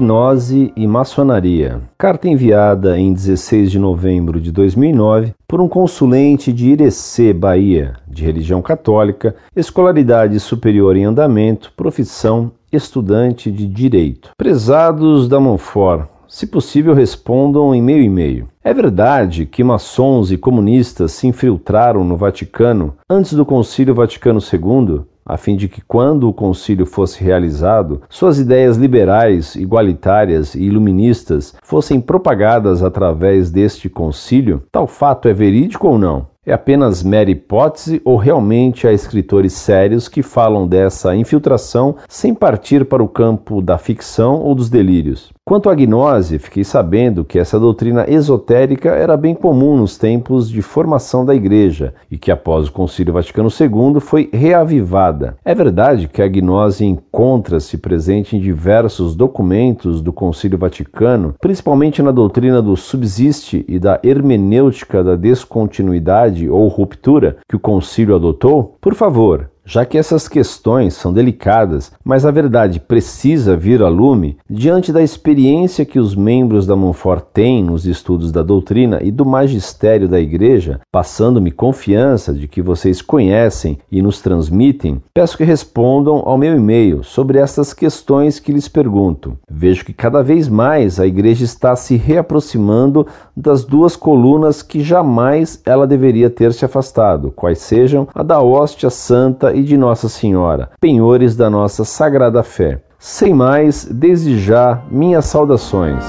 Gnose e Maçonaria. Carta enviada em 16 de novembro de 2009 por um consulente de Irecê, Bahia, de religião católica, escolaridade superior em andamento, profissão estudante de direito. Prezados da Monfort, se possível respondam em meio e meio. É verdade que maçons e comunistas se infiltraram no Vaticano antes do Concílio Vaticano II? a fim de que, quando o concílio fosse realizado, suas ideias liberais, igualitárias e iluministas fossem propagadas através deste concílio, tal fato é verídico ou não? É apenas mera hipótese ou realmente há escritores sérios que falam dessa infiltração sem partir para o campo da ficção ou dos delírios? Quanto à gnose, fiquei sabendo que essa doutrina esotérica era bem comum nos tempos de formação da Igreja e que após o Concílio Vaticano II foi reavivada. É verdade que a gnose encontra-se presente em diversos documentos do Concílio Vaticano, principalmente na doutrina do subsiste e da hermenêutica da descontinuidade ou ruptura que o Concílio adotou? Por favor, já que essas questões são delicadas, mas a verdade precisa vir a lume, diante da experiência que os membros da Monfort têm nos estudos da doutrina e do magistério da Igreja, passando-me confiança de que vocês conhecem e nos transmitem, peço que respondam ao meu e-mail sobre essas questões que lhes pergunto. Vejo que cada vez mais a Igreja está se reaproximando das duas colunas que jamais ela deveria ter se afastado, quais sejam a da hóstia santa e de Nossa Senhora, penhores da nossa sagrada fé. Sem mais, desde já, minhas saudações.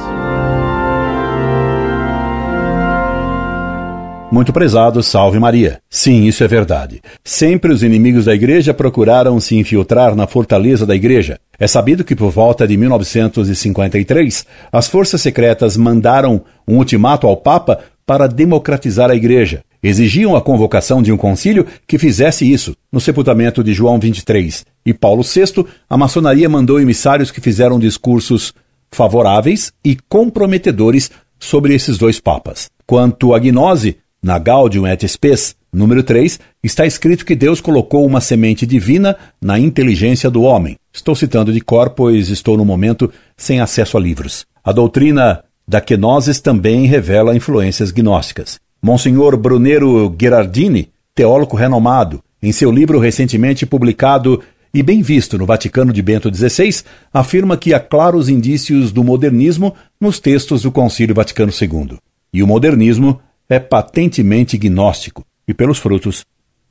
Muito prezado, salve Maria. Sim, isso é verdade. Sempre os inimigos da igreja procuraram se infiltrar na fortaleza da igreja. É sabido que por volta de 1953, as forças secretas mandaram um ultimato ao Papa para democratizar a igreja exigiam a convocação de um concílio que fizesse isso no sepultamento de João 23 e Paulo VI, a maçonaria mandou emissários que fizeram discursos favoráveis e comprometedores sobre esses dois papas. Quanto à gnose, na Gaudium et Spes, número 3, está escrito que Deus colocou uma semente divina na inteligência do homem. Estou citando de cor, pois estou no momento sem acesso a livros. A doutrina da quenosis também revela influências gnósticas. Monsenhor Brunero Gherardini, teólogo renomado, em seu livro recentemente publicado e bem visto no Vaticano de Bento XVI, afirma que há claros indícios do modernismo nos textos do Concílio Vaticano II. E o modernismo é patentemente gnóstico, e pelos frutos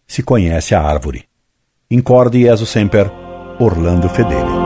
se conhece a árvore. Incorde Jesus Semper, Orlando Fedeli.